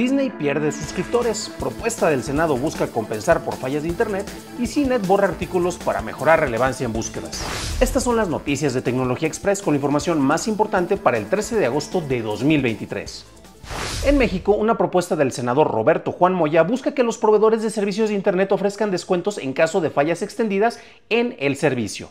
Disney pierde suscriptores, propuesta del Senado busca compensar por fallas de Internet y CINET borra artículos para mejorar relevancia en búsquedas. Estas son las noticias de Tecnología Express con la información más importante para el 13 de agosto de 2023. En México, una propuesta del senador Roberto Juan Moya busca que los proveedores de servicios de Internet ofrezcan descuentos en caso de fallas extendidas en el servicio.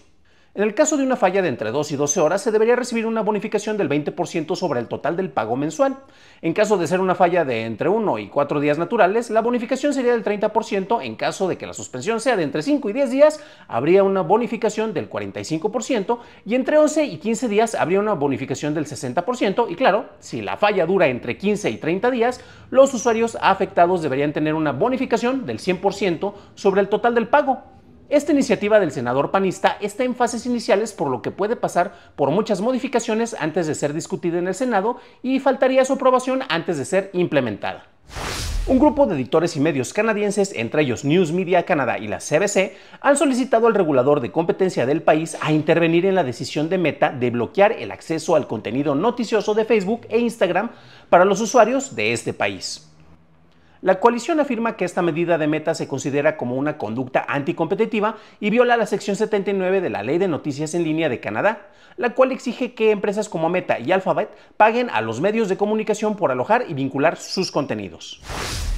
En el caso de una falla de entre 2 y 12 horas, se debería recibir una bonificación del 20% sobre el total del pago mensual. En caso de ser una falla de entre 1 y 4 días naturales, la bonificación sería del 30%. En caso de que la suspensión sea de entre 5 y 10 días, habría una bonificación del 45%. Y entre 11 y 15 días, habría una bonificación del 60%. Y claro, si la falla dura entre 15 y 30 días, los usuarios afectados deberían tener una bonificación del 100% sobre el total del pago. Esta iniciativa del senador panista está en fases iniciales por lo que puede pasar por muchas modificaciones antes de ser discutida en el Senado y faltaría su aprobación antes de ser implementada. Un grupo de editores y medios canadienses, entre ellos News Media Canada y la CBC, han solicitado al regulador de competencia del país a intervenir en la decisión de Meta de bloquear el acceso al contenido noticioso de Facebook e Instagram para los usuarios de este país. La coalición afirma que esta medida de meta se considera como una conducta anticompetitiva y viola la sección 79 de la Ley de Noticias en Línea de Canadá, la cual exige que empresas como Meta y Alphabet paguen a los medios de comunicación por alojar y vincular sus contenidos.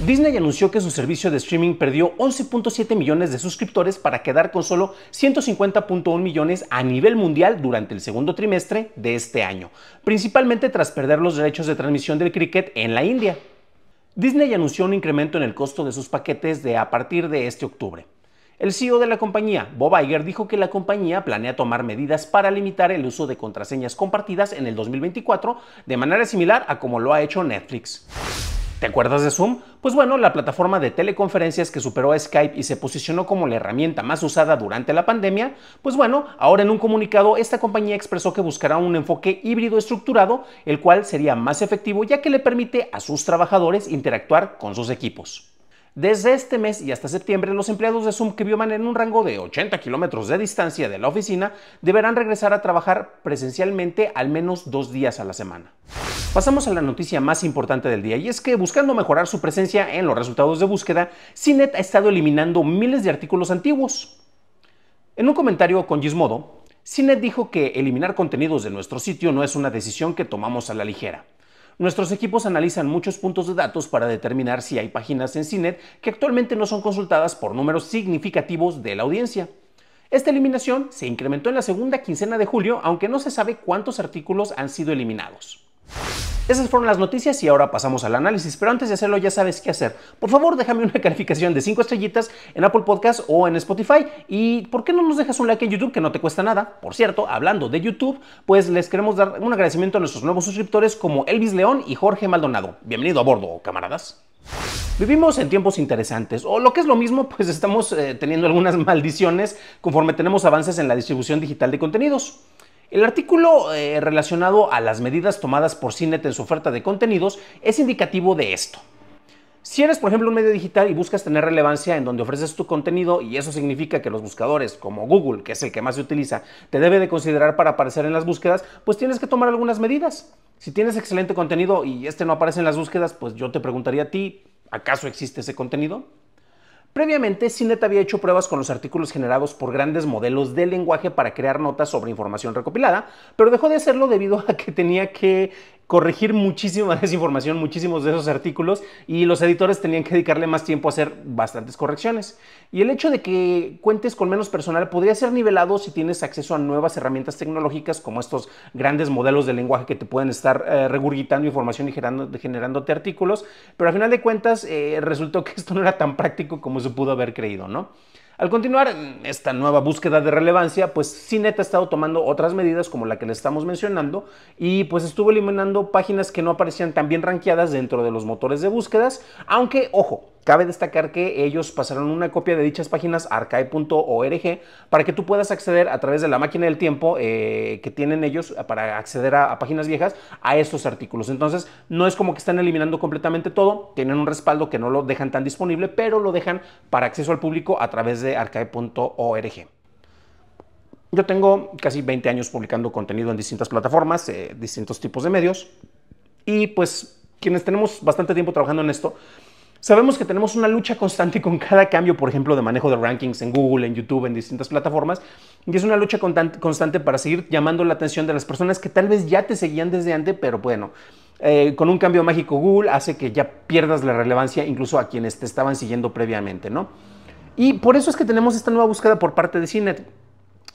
Disney anunció que su servicio de streaming perdió 11.7 millones de suscriptores para quedar con solo 150.1 millones a nivel mundial durante el segundo trimestre de este año, principalmente tras perder los derechos de transmisión del cricket en la India. Disney anunció un incremento en el costo de sus paquetes de a partir de este octubre. El CEO de la compañía, Bob Iger, dijo que la compañía planea tomar medidas para limitar el uso de contraseñas compartidas en el 2024 de manera similar a como lo ha hecho Netflix. ¿Te acuerdas de Zoom? Pues bueno, la plataforma de teleconferencias que superó a Skype y se posicionó como la herramienta más usada durante la pandemia, pues bueno, ahora en un comunicado esta compañía expresó que buscará un enfoque híbrido estructurado, el cual sería más efectivo ya que le permite a sus trabajadores interactuar con sus equipos. Desde este mes y hasta septiembre, los empleados de Zoom que vivan en un rango de 80 kilómetros de distancia de la oficina deberán regresar a trabajar presencialmente al menos dos días a la semana. Pasamos a la noticia más importante del día y es que buscando mejorar su presencia en los resultados de búsqueda, CINET ha estado eliminando miles de artículos antiguos. En un comentario con Gizmodo, CINET dijo que eliminar contenidos de nuestro sitio no es una decisión que tomamos a la ligera. Nuestros equipos analizan muchos puntos de datos para determinar si hay páginas en CINET que actualmente no son consultadas por números significativos de la audiencia. Esta eliminación se incrementó en la segunda quincena de julio, aunque no se sabe cuántos artículos han sido eliminados. Esas fueron las noticias y ahora pasamos al análisis, pero antes de hacerlo ya sabes qué hacer. Por favor, déjame una calificación de 5 estrellitas en Apple Podcast o en Spotify y ¿por qué no nos dejas un like en YouTube que no te cuesta nada? Por cierto, hablando de YouTube, pues les queremos dar un agradecimiento a nuestros nuevos suscriptores como Elvis León y Jorge Maldonado. Bienvenido a bordo, camaradas. Vivimos en tiempos interesantes, o lo que es lo mismo, pues estamos eh, teniendo algunas maldiciones conforme tenemos avances en la distribución digital de contenidos. El artículo eh, relacionado a las medidas tomadas por CINET en su oferta de contenidos es indicativo de esto. Si eres, por ejemplo, un medio digital y buscas tener relevancia en donde ofreces tu contenido y eso significa que los buscadores, como Google, que es el que más se utiliza, te debe de considerar para aparecer en las búsquedas, pues tienes que tomar algunas medidas. Si tienes excelente contenido y este no aparece en las búsquedas, pues yo te preguntaría a ti, ¿acaso existe ese contenido? Previamente, CINET había hecho pruebas con los artículos generados por grandes modelos de lenguaje para crear notas sobre información recopilada, pero dejó de hacerlo debido a que tenía que corregir muchísima desinformación, muchísimos de esos artículos y los editores tenían que dedicarle más tiempo a hacer bastantes correcciones. Y el hecho de que cuentes con menos personal podría ser nivelado si tienes acceso a nuevas herramientas tecnológicas como estos grandes modelos de lenguaje que te pueden estar eh, regurgitando información y generando, generándote artículos, pero al final de cuentas eh, resultó que esto no era tan práctico como se pudo haber creído, ¿no? Al continuar esta nueva búsqueda de relevancia, pues CINET ha estado tomando otras medidas como la que le estamos mencionando y pues estuvo eliminando páginas que no aparecían tan bien ranqueadas dentro de los motores de búsquedas, aunque ojo, Cabe destacar que ellos pasaron una copia de dichas páginas a arcae.org para que tú puedas acceder a través de la máquina del tiempo eh, que tienen ellos para acceder a, páginas viejas a estos artículos. Entonces, no es como que están eliminando completamente todo, tienen un respaldo que no lo dejan tan disponible, pero lo dejan para acceso al público a través de arcae.org. Yo tengo casi 20 años publicando contenido en distintas plataformas, eh, distintos tipos de medios, y pues quienes tenemos bastante tiempo trabajando en esto, Sabemos que tenemos una lucha constante con cada cambio, por ejemplo, de manejo de rankings en Google, en YouTube, en distintas plataformas, y es una lucha constante para seguir llamando la atención de las personas que tal vez ya te seguían desde antes, pero bueno, eh, con un cambio mágico Google hace que ya pierdas la relevancia incluso a quienes te estaban siguiendo previamente, ¿no? Y por eso es que tenemos esta nueva búsqueda por parte de CINET.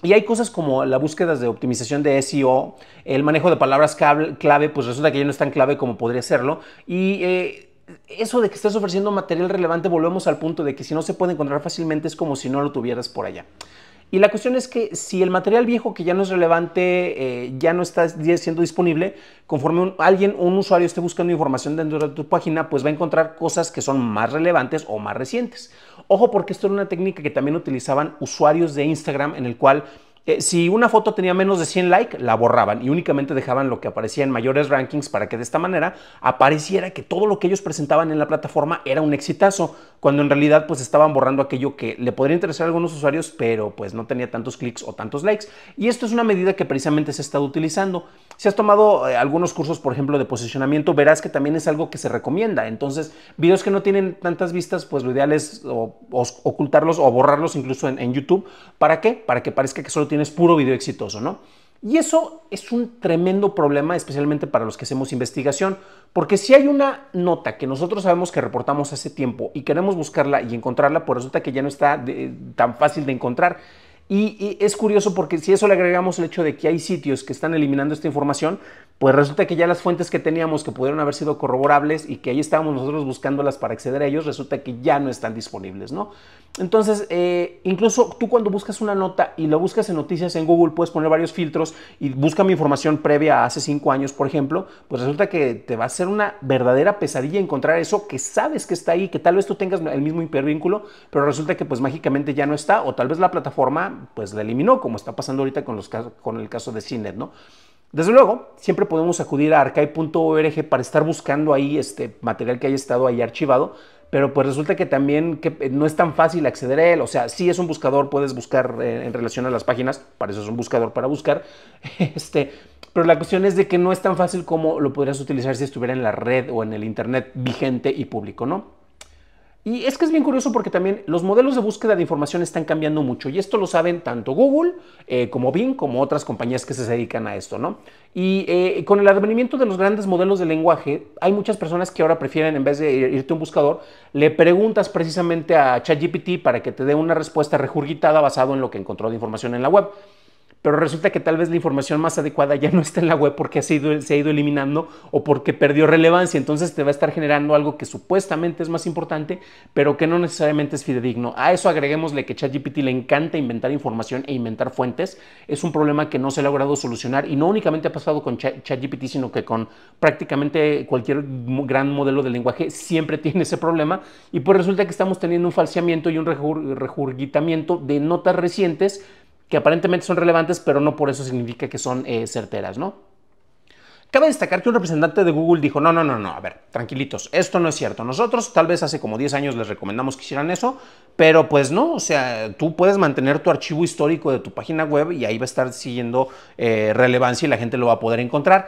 Y hay cosas como las búsquedas de optimización de SEO, el manejo de palabras clave, pues resulta que ya no es tan clave como podría serlo. Y eh, eso de que estés ofreciendo material relevante, volvemos al punto de que si no se puede encontrar fácilmente es como si no lo tuvieras por allá. Y la cuestión es que si el material viejo que ya no es relevante, eh, ya no está siendo disponible, conforme alguien o un usuario esté buscando información dentro de tu página, pues va a encontrar cosas que son más relevantes o más recientes. Ojo porque esto era una técnica que también utilizaban usuarios de Instagram en el cual eh, si una foto tenía menos de 100 likes, la borraban y únicamente dejaban lo que aparecía en mayores rankings para que de esta manera apareciera que todo lo que ellos presentaban en la plataforma era un exitazo, cuando en realidad pues estaban borrando aquello que le podría interesar a algunos usuarios, pero pues no tenía tantos clics o tantos likes. Y esto es una medida que precisamente se ha estado utilizando. Si has tomado eh, algunos cursos, por ejemplo, de posicionamiento, verás que también es algo que se recomienda. Entonces, videos que no tienen tantas vistas, pues lo ideal es ocultarlos o borrarlos incluso en, YouTube. ¿Para qué? Para que parezca que solo tiene es puro video exitoso, ¿no? Y eso es un tremendo problema, especialmente para los que hacemos investigación, porque si hay una nota que nosotros sabemos que reportamos hace tiempo y queremos buscarla y encontrarla, pues resulta que ya no está tan fácil de encontrar. Y, y, es curioso porque si eso le agregamos el hecho de que hay sitios que están eliminando esta información, pues resulta que ya las fuentes que teníamos que pudieron haber sido corroborables y que ahí estábamos nosotros buscándolas para acceder a ellos, resulta que ya no están disponibles, ¿no? Entonces, eh, incluso tú cuando buscas una nota y la buscas en noticias en Google, puedes poner varios filtros y busca mi información previa a hace cinco años, por ejemplo, pues resulta que te va a ser una verdadera pesadilla encontrar eso que sabes que está ahí, que tal vez tú tengas el mismo hipervínculo, pero resulta que pues mágicamente ya no está o tal vez la plataforma pues la eliminó, como está pasando ahorita con, los, con el caso de CINET, ¿no? Desde luego, siempre podemos acudir a arcai.org para estar buscando ahí este material que haya estado ahí archivado, pero pues resulta que también que eh, no es tan fácil acceder a él. O sea, sí es un buscador, puedes buscar eh, en relación a las páginas, para eso es un buscador para buscar. Este, pero la cuestión es de que no es tan fácil como lo podrías utilizar si estuviera en la red o en el internet vigente y público, ¿no? Y es que es bien curioso porque también los modelos de búsqueda de información están cambiando mucho y esto lo saben tanto Google eh, como Bing como otras compañías que se dedican a esto, ¿no? Y eh, con el advenimiento de los grandes modelos de lenguaje, hay muchas personas que ahora prefieren, en vez de irte a un buscador, le preguntas precisamente a ChatGPT para que te dé una respuesta regurgitada basado en lo que encontró de información en la web pero resulta que tal vez la información más adecuada ya no está en la web porque se ha, ido, eliminando o porque perdió relevancia. Entonces te va a estar generando algo que supuestamente es más importante, pero que no necesariamente es fidedigno. A eso agreguémosle que ChatGPT le encanta inventar información e inventar fuentes. Es un problema que no se ha logrado solucionar y no únicamente ha pasado con ChatGPT, sino que con prácticamente cualquier gran modelo de lenguaje siempre tiene ese problema. Y pues resulta que estamos teniendo un falseamiento y un rejurgitamiento de notas recientes que aparentemente son relevantes, pero no por eso significa que son eh, certeras, ¿no? Cabe destacar que un representante de Google dijo, no, no, no, no, a ver, tranquilitos, esto no es cierto. Nosotros tal vez hace como 10 años les recomendamos que hicieran eso, pero pues no, o sea, tú puedes mantener tu archivo histórico de tu página web y ahí va a estar siguiendo eh, relevancia y la gente lo va a poder encontrar.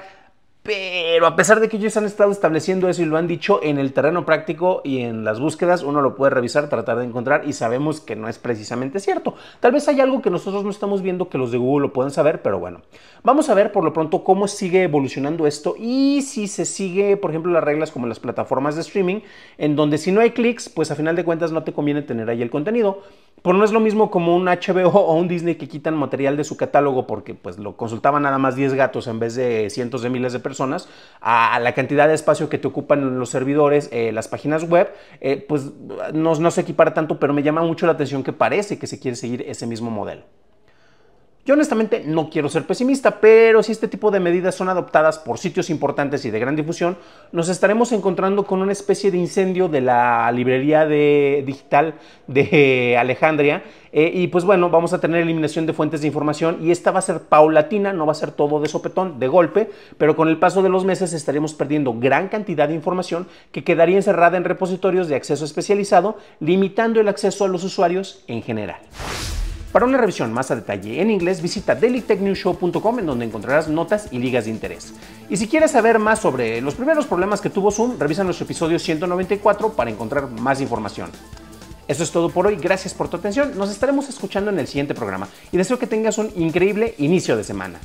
Pero a pesar de que ellos han estado estableciendo eso y lo han dicho, en el terreno práctico y en las búsquedas uno lo puede revisar, tratar de encontrar y sabemos que no es precisamente cierto. Tal vez hay algo que nosotros no estamos viendo que los de Google lo puedan saber, pero bueno. Vamos a ver por lo pronto cómo sigue evolucionando esto y si se sigue, por ejemplo, las reglas como las plataformas de streaming, en donde si no hay clics, pues a final de cuentas no te conviene tener ahí el contenido. Por no es lo mismo como un HBO o un Disney que quitan material de su catálogo porque pues lo consultaban nada más 10 gatos en vez de cientos de miles de personas, a la cantidad de espacio que te ocupan los servidores, eh, las páginas web, eh, pues no se equipara tanto, pero me llama mucho la atención que parece que se quiere seguir ese mismo modelo. Yo honestamente no quiero ser pesimista, pero si este tipo de medidas son adoptadas por sitios importantes y de gran difusión, nos estaremos encontrando con una especie de incendio de la librería de, digital de Alejandría eh, y pues bueno, vamos a tener eliminación de fuentes de información y esta va a ser paulatina, no va a ser todo de sopetón, de golpe, pero con el paso de los meses estaremos perdiendo gran cantidad de información que quedaría encerrada en repositorios de acceso especializado, limitando el acceso a los usuarios en general. Para una revisión más a detalle en inglés, visita dailytechnewshow.com en donde encontrarás notas y ligas de interés. Y si quieres saber más sobre los primeros problemas que tuvo Zoom, revisa nuestro episodio 194 para encontrar más información. Eso es todo por hoy, gracias por tu atención, nos estaremos escuchando en el siguiente programa y deseo que tengas un increíble inicio de semana.